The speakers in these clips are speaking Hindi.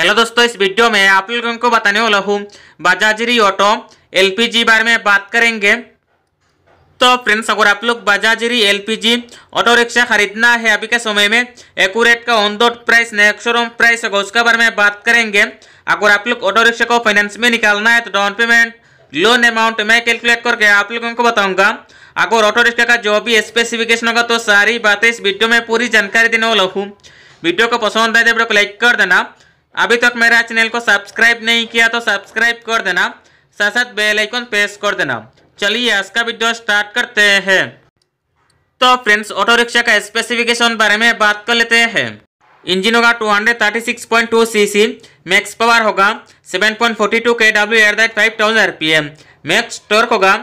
हेलो दोस्तों इस वीडियो में आप लोगों को बताने वाला हूँ बाजाजरी ऑटो एलपीजी बारे में बात करेंगे तो फ्रेंड्स अगर आप लोग बाजाजरी एलपीजी ऑटो रिक्शा खरीदना है अभी के समय में एकूरेट का on road price next showroom price होगा उसके बारे में बात करेंगे अगर आप लोग ऑटो रिक्शा को फाइनेंस में निकालना है तो डाउन पेमेंट लोन अमाउंट मैं कैलकुलेट करके आप लोगों को बताऊंगा अगर ऑटो रिक्शा का जो भी स्पेसिफिकेशन होगा तो सारी बातें इस वीडियो में पूरी जानकारी देने वाला हूँ वीडियो को पसंद आए तो लाइक कर देना अभी तक मेरा चैनल को सब्सक्राइब नहीं किया तो सब्सक्राइब कर देना साथ साथ बेल आइकन प्रेस कर देना चलिए आज का वीडियो स्टार्ट करते हैं तो फ्रेंड्स ऑटो रिक्शा का स्पेसिफिकेशन बारे में बात कर लेते हैं इंजन होगा 236.2 सीसी मैक्स पावर होगा 7.42 केडब्ल्यू air that 5000 RPM max torque होगा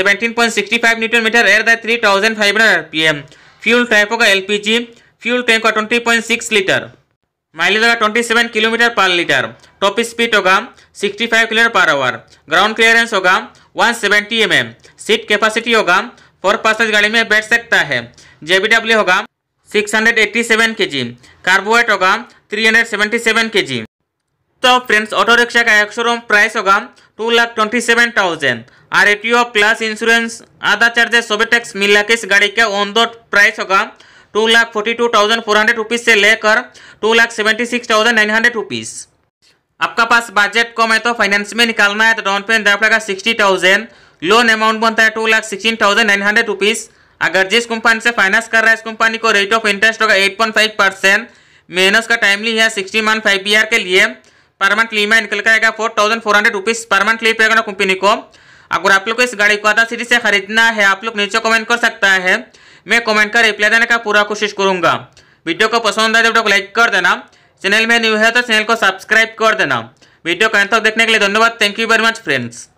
17.65 newton metre air that 3500 RPM fuel type होगा एलपीजी फ्यूल टैंक का 20.6 लीटर माइलेज होगा 27 किलोमीटर पर लीटर टॉप स्पीड होगा 65 kilometre per hour ground clearance होगा 170 सेवेंटी mm. सीट कैपेसिटी होगा फोर पर्सन गाड़ी में बैठ सकता है जेबीडब्ल्यू होगा 687 केजी कार्बोवेट होगा 377 केजी तो फ्रेंड्स ऑटो रिक्शा का एक प्राइस होगा two lakh twenty seven thousand R A plus insurance other charges सोबे मिला के इस गाड़ी का ऑन द प्राइस होगा two lakh forty two thousand four hundred rupees से लेकर two lakh seventy six thousand nine hundred rupees आपका पास बजट कम है तो फाइनेंस में निकालना है तो डाउन पेमेंट देना पड़ेगा सिक्सटी थाउजेंड लोन अमाउंट बनता है two lakh sixteen thousand nine hundred rupees अगर जिस कंपनी से फाइनेंस कर रहा है इस कंपनी को रेट ऑफ इंटरेस्ट होगा एट पॉइंट फाइव परसेंट मेहनत का टाइमली है सिक्सटी मंथ फाइव ईयर के लिए पर मंथली में निकल कर आएगा four thousand four hundred rupees पर मंथली पेगा कंपनी को अगर आप लोग को इस गाड़ी को आधा सीरीज से खरीदना है आप लोग नीचे कमेंट कर सकता है मैं कमेंट कर रिप्लाई देने का पूरा कोशिश करूँगा वीडियो को पसंद आए तो लाइक कर देना चैनल में न्यू है तो चैनल को सब्सक्राइब कर देना वीडियो का अंत तक देखने के लिए धन्यवाद thank you very much friends